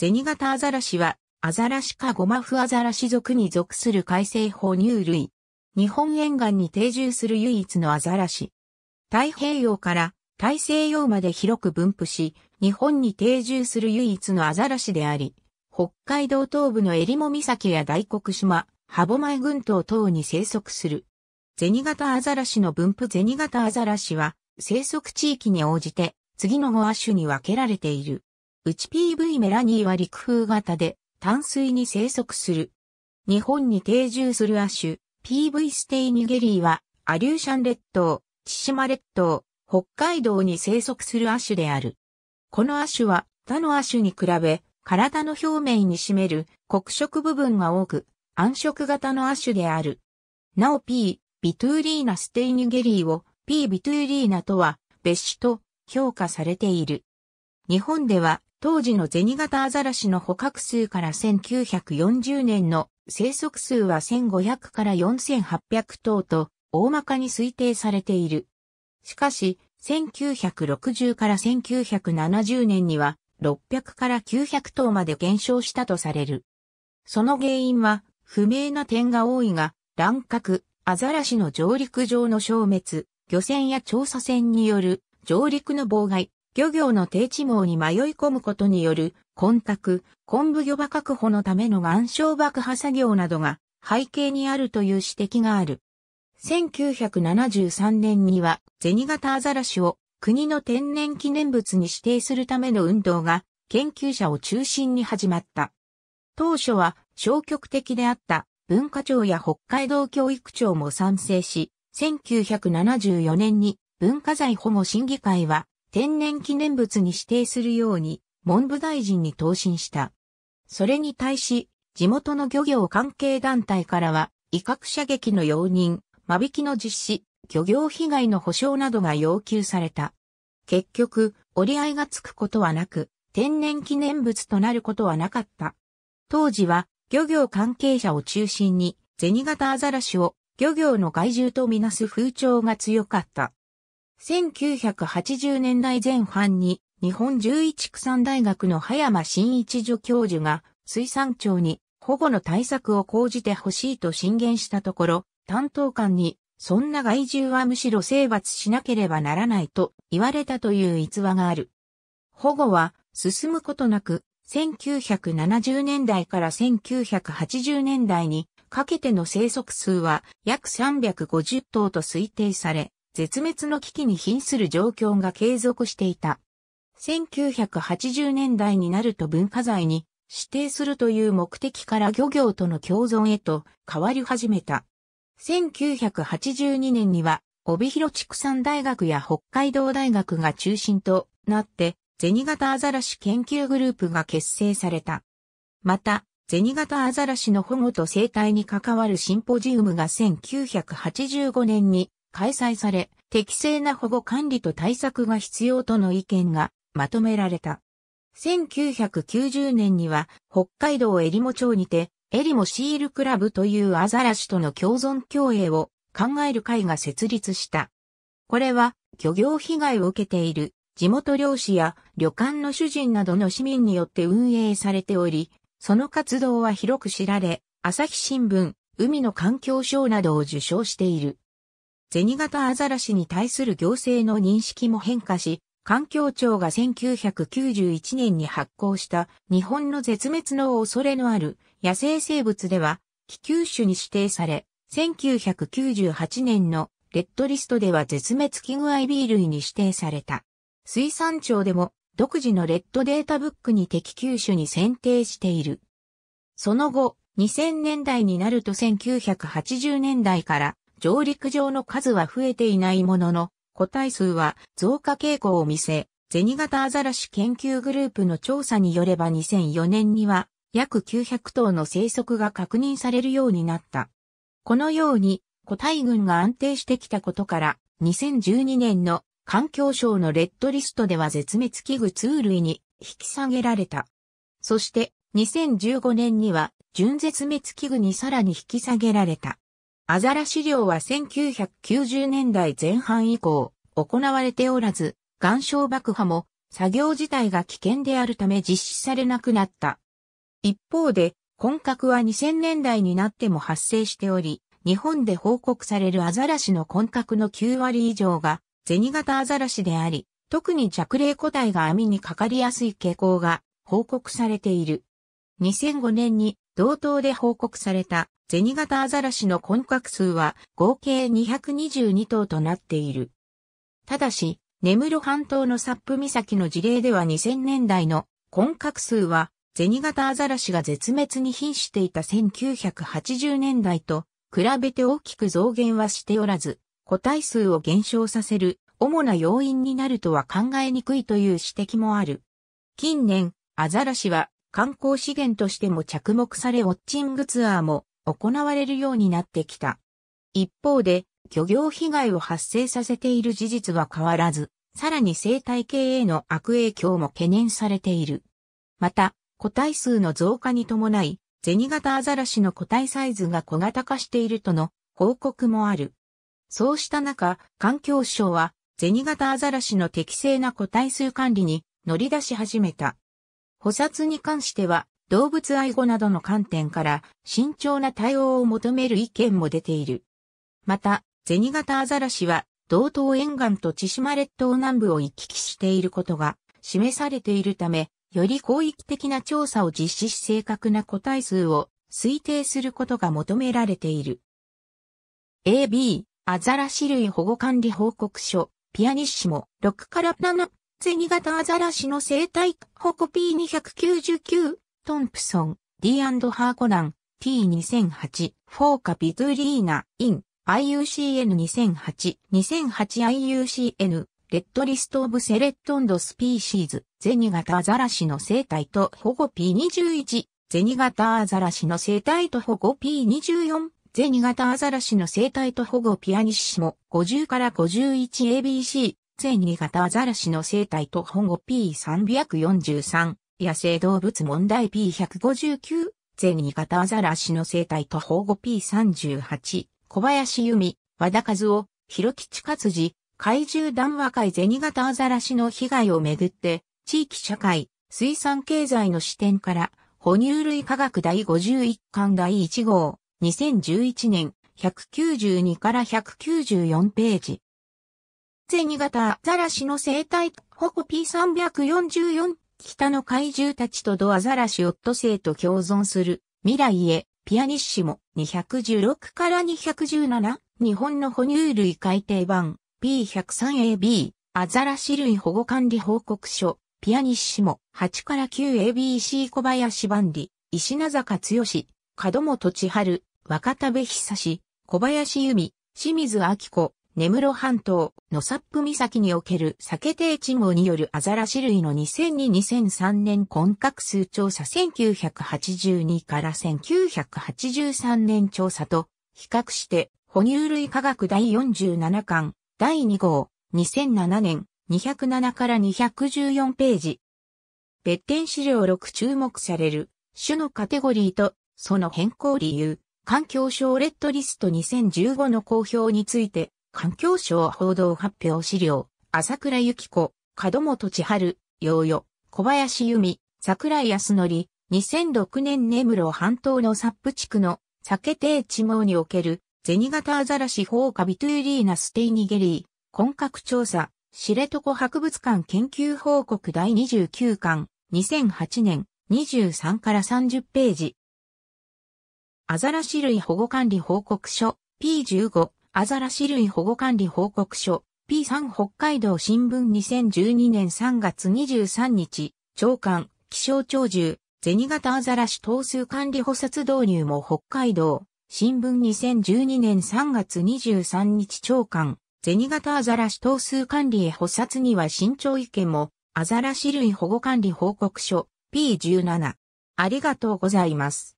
ゼガタアザラシは、アザラシかゴマフアザラシ属に属する海生哺乳類。日本沿岸に定住する唯一のアザラシ。太平洋から大西洋まで広く分布し、日本に定住する唯一のアザラシであり、北海道東部の襟裳岬や大黒島、歯舞群島等に生息する。ゼガタアザラシの分布ゼガタアザラシは、生息地域に応じて、次の5亜種に分けられている。内 PV メラニーは陸風型で淡水に生息する。日本に定住する亜種、PV ステイニゲリーは、アリューシャン列島、千島列島、北海道に生息する亜種である。この亜種は他の亜種に比べ、体の表面に占める黒色部分が多く、暗色型の亜種である。なお P、ビトゥーリーナステイニゲリーを P ビトゥーリーナとは別種と評価されている。日本では当時の銭型アザラシの捕獲数から1940年の生息数は1500から4800頭と大まかに推定されている。しかし、1960から1970年には600から900頭まで減少したとされる。その原因は不明な点が多いが、乱獲、アザラシの上陸上の消滅、漁船や調査船による上陸の妨害、漁業の低地網に迷い込むことによる、混濁、昆布漁場確保のための岩礁爆破作業などが背景にあるという指摘がある。1973年には、銭形アザラシを国の天然記念物に指定するための運動が、研究者を中心に始まった。当初は消極的であった文化庁や北海道教育庁も賛成し、1974年に文化財保護審議会は天然記念物に指定するように文部大臣に答申した。それに対し、地元の漁業関係団体からは、威嚇射撃の容認、間引きの実施、漁業被害の保障などが要求された。結局、折り合いがつくことはなく、天然記念物となることはなかった。当時は、漁業関係者を中心に、銭形アザラシを漁業の害獣とみなす風潮が強かった。1980年代前半に日本十一区産大学の葉山真一助教授が水産庁に保護の対策を講じてほしいと進言したところ、担当官にそんな害獣はむしろ征伐しなければならないと言われたという逸話がある。保護は進むことなく、1970年代から1980年代にかけての生息数は約350頭と推定され、絶滅の危機に瀕する状況が継続していた。1980年代になると文化財に指定するという目的から漁業との共存へと変わり始めた。1982年には帯広畜産大学や北海道大学が中心となって銭形アザラシ研究グループが結成された。また、銭形アザラシの保護と生態に関わるシンポジウムが1985年に開催され、適正な保護管理と対策が必要との意見がまとめられた。1990年には北海道エリモ町にて、エリモシールクラブというアザラシとの共存共栄を考える会が設立した。これは漁業被害を受けている地元漁師や旅館の主人などの市民によって運営されており、その活動は広く知られ、朝日新聞、海の環境賞などを受賞している。ゼガタアザラシに対する行政の認識も変化し、環境庁が1991年に発行した日本の絶滅の恐れのある野生生物では気球種に指定され、1998年のレッドリストでは絶滅危惧 IB 類に指定された。水産庁でも独自のレッドデータブックに適球種に選定している。その後、2000年代になると1980年代から上陸上の数は増えていないものの、個体数は増加傾向を見せ、銭形アザラシ研究グループの調査によれば2004年には約900頭の生息が確認されるようになった。このように個体群が安定してきたことから2012年の環境省のレッドリストでは絶滅危惧通類に引き下げられた。そして2015年には準絶滅危惧にさらに引き下げられた。アザラシ漁は1990年代前半以降、行われておらず、岩礁爆破も作業自体が危険であるため実施されなくなった。一方で、本格は2000年代になっても発生しており、日本で報告されるアザラシの混格の9割以上が、銭型アザラシであり、特に着霊個体が網にかかりやすい傾向が報告されている。2005年に同等で報告された銭形アザラシの根格数は合計222頭となっている。ただし、根室半島のサップ岬の事例では2000年代の根格数は銭形アザラシが絶滅に瀕していた1980年代と比べて大きく増減はしておらず、個体数を減少させる主な要因になるとは考えにくいという指摘もある。近年、アザラシは観光資源としても着目されウォッチングツアーも行われるようになってきた。一方で、漁業被害を発生させている事実は変わらず、さらに生態系への悪影響も懸念されている。また、個体数の増加に伴い、ゼニ型アザラシの個体サイズが小型化しているとの報告もある。そうした中、環境省は、ゼニ型アザラシの適正な個体数管理に乗り出し始めた。捕殺に関しては、動物愛護などの観点から慎重な対応を求める意見も出ている。また、ゼニガタアザラシは、道東沿岸と千島列島南部を行き来していることが示されているため、より広域的な調査を実施し正確な個体数を推定することが求められている。AB、アザラシ類保護管理報告書、ピアニッシモ、6から7ゼニガタアザラシの生態、ホコ P299、トンプソン、D& ハーコラン、T2008、フォーカビズリーナ、イン、IUCN2008、2008IUCN、レッドリストオブセレットンドスピーシーズ、ゼニガタアザラシの生態と保護 P21、ゼニガタアザラシの生態と保護 P24、ゼニガタアザラシの生態と保護ピアニッシモ50から 51ABC、全2型アザラシの生態と保護 P343、野生動物問題 P159、全2型アザラシの生態と保護 P38、小林由美、和田和夫、広吉勝次、怪獣談話会銭型アザラシの被害をめぐって、地域社会、水産経済の視点から、哺乳類科学第51巻第1号、2011年、192から194ページ。ゼニガタアザラシの生態、ホコ P344、北の怪獣たちとドアザラシオットセイと共存する、未来へ、ピアニッシモ、216から217、日本の哺乳類改定版、P103AB、アザラシ類保護管理報告書、ピアニッシモ、8から 9ABC 小林万里、石名坂剛、門本千春、若田部久志、小林由美、清水明子、根室半島、のサップ岬における酒定地網によるアザラシ類の2002-2003年本格数調査1982から1983年調査と比較して、哺乳類科学第47巻、第2号、2007年、207から214ページ。別点資料6注目される、種のカテゴリーと、その変更理由、環境省レッドリスト2015の公表について、環境省報道発表資料、朝倉由紀子、門本千春、洋代、小林由美、桜井康則、2006年根室半島のサップ地区の酒低地網における銭形アザラシ放火ビトゥーリーナステイニゲリー、本格調査、知床博物館研究報告第29巻、2008年、23から30ページ。アザラシ類保護管理報告書 P15 アザラシ類保護管理報告書、P3 北海道新聞2012年3月23日、長官、気象庁獣、銭型アザラシ頭数管理補殺導入も北海道、新聞2012年3月23日長官、銭形アザラシ頭数管理へ補殺には慎重意見も、アザラシ類保護管理報告書、P17。ありがとうございます。